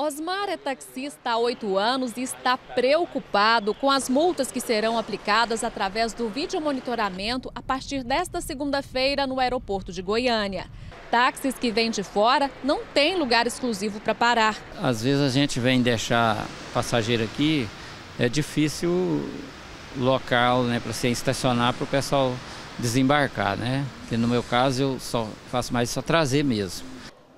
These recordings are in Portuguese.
Osmar é taxista há oito anos e está preocupado com as multas que serão aplicadas através do vídeo monitoramento a partir desta segunda-feira no aeroporto de Goiânia. Táxis que vêm de fora não têm lugar exclusivo para parar. Às vezes a gente vem deixar passageiro aqui, é difícil local né, para se estacionar para o pessoal desembarcar, né? Que no meu caso eu só faço mais só trazer mesmo.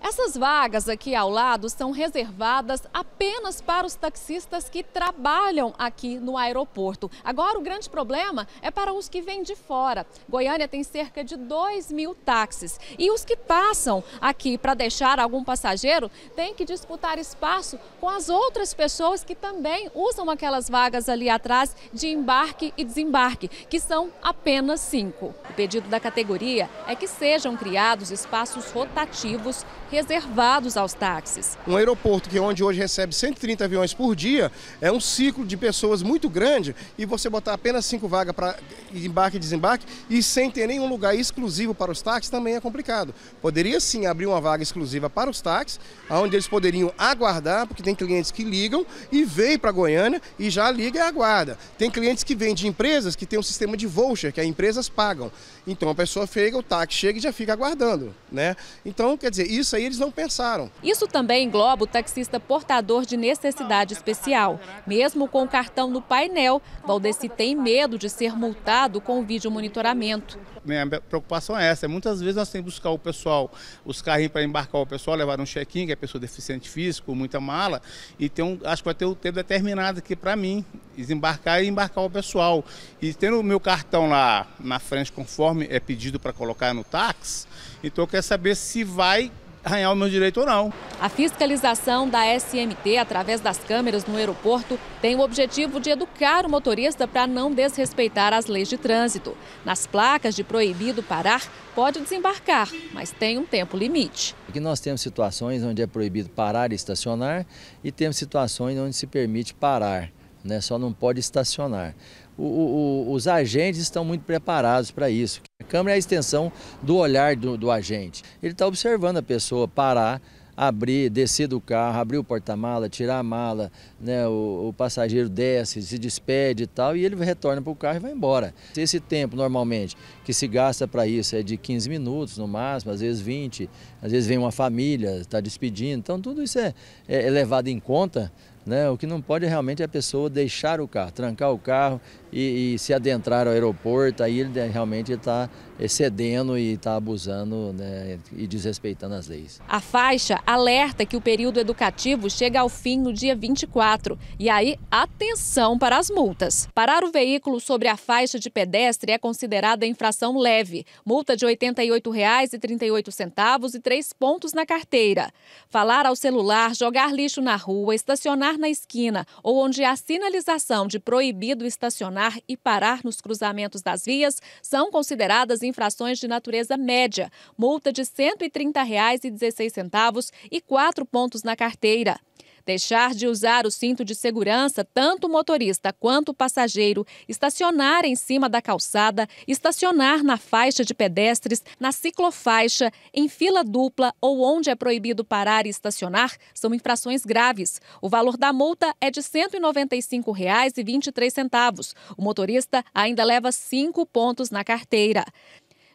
Essas vagas aqui ao lado são reservadas apenas para os taxistas que trabalham aqui no aeroporto. Agora, o grande problema é para os que vêm de fora. Goiânia tem cerca de 2 mil táxis. E os que passam aqui para deixar algum passageiro têm que disputar espaço com as outras pessoas que também usam aquelas vagas ali atrás de embarque e desembarque, que são apenas cinco. O pedido da categoria é que sejam criados espaços rotativos reservados aos táxis. Um aeroporto que onde hoje recebe 130 aviões por dia é um ciclo de pessoas muito grande e você botar apenas cinco vagas para embarque e desembarque e sem ter nenhum lugar exclusivo para os táxis também é complicado. Poderia sim abrir uma vaga exclusiva para os táxis, onde eles poderiam aguardar, porque tem clientes que ligam e vêm para Goiânia e já liga e aguarda. Tem clientes que vêm de empresas que têm um sistema de voucher, que as empresas pagam. Então a pessoa chega, o táxi chega e já fica aguardando, né? Então, quer dizer, isso aí aí eles não pensaram. Isso também engloba o taxista portador de necessidade especial. Mesmo com o cartão no painel, Valdeci tem medo de ser multado com o vídeo monitoramento. Minha preocupação é essa. É muitas vezes nós temos que buscar o pessoal, os carrinhos para embarcar o pessoal, levar um check-in, que é pessoa deficiente físico, muita mala, e tem um, acho que vai ter um tempo determinado aqui para mim, desembarcar e embarcar o pessoal. E tendo o meu cartão lá na frente, conforme é pedido para colocar no táxi, então eu quero saber se vai arranhar o meu direito ou não. A fiscalização da SMT através das câmeras no aeroporto tem o objetivo de educar o motorista para não desrespeitar as leis de trânsito. Nas placas de proibido parar, pode desembarcar, mas tem um tempo limite. Aqui nós temos situações onde é proibido parar e estacionar e temos situações onde se permite parar, né? só não pode estacionar. O, o, os agentes estão muito preparados para isso câmera é a extensão do olhar do, do agente. Ele está observando a pessoa parar, abrir, descer do carro, abrir o porta-mala, tirar a mala, né, o, o, passageiro desce, se despede e tal, e ele retorna para o carro e vai embora. Esse tempo, normalmente, que se gasta para isso é de 15 minutos no máximo, às vezes 20, às vezes vem uma família, está despedindo, então tudo isso é, é, é levado em conta né? O que não pode realmente é a pessoa deixar o carro, trancar o carro e, e se adentrar ao aeroporto, aí ele realmente está excedendo e está abusando né, e desrespeitando as leis. A faixa alerta que o período educativo chega ao fim no dia 24. E aí, atenção para as multas. Parar o veículo sobre a faixa de pedestre é considerada infração leve, multa de R$ 88,38 e três pontos na carteira. Falar ao celular, jogar lixo na rua, estacionar estacionar na esquina ou onde há sinalização de proibido estacionar e parar nos cruzamentos das vias são consideradas infrações de natureza média, multa de R$ 130,16 e quatro pontos na carteira. Deixar de usar o cinto de segurança, tanto o motorista quanto o passageiro, estacionar em cima da calçada, estacionar na faixa de pedestres, na ciclofaixa, em fila dupla ou onde é proibido parar e estacionar, são infrações graves. O valor da multa é de R$ 195,23. O motorista ainda leva cinco pontos na carteira.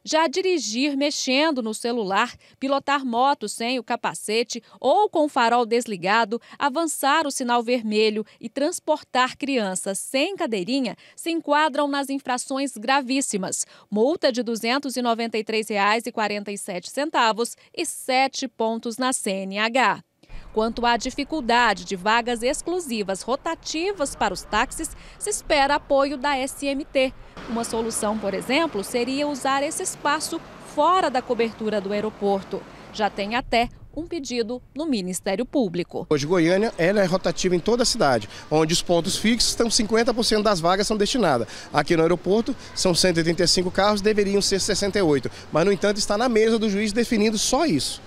Já dirigir mexendo no celular, pilotar moto sem o capacete ou com o farol desligado, avançar o sinal vermelho e transportar crianças sem cadeirinha se enquadram nas infrações gravíssimas. Multa de R$ 293,47 e sete pontos na CNH. Quanto à dificuldade de vagas exclusivas rotativas para os táxis, se espera apoio da SMT. Uma solução, por exemplo, seria usar esse espaço fora da cobertura do aeroporto. Já tem até um pedido no Ministério Público. Hoje, Goiânia ela é rotativa em toda a cidade, onde os pontos fixos estão 50% das vagas são destinadas. Aqui no aeroporto são 135 carros, deveriam ser 68, mas no entanto está na mesa do juiz definindo só isso.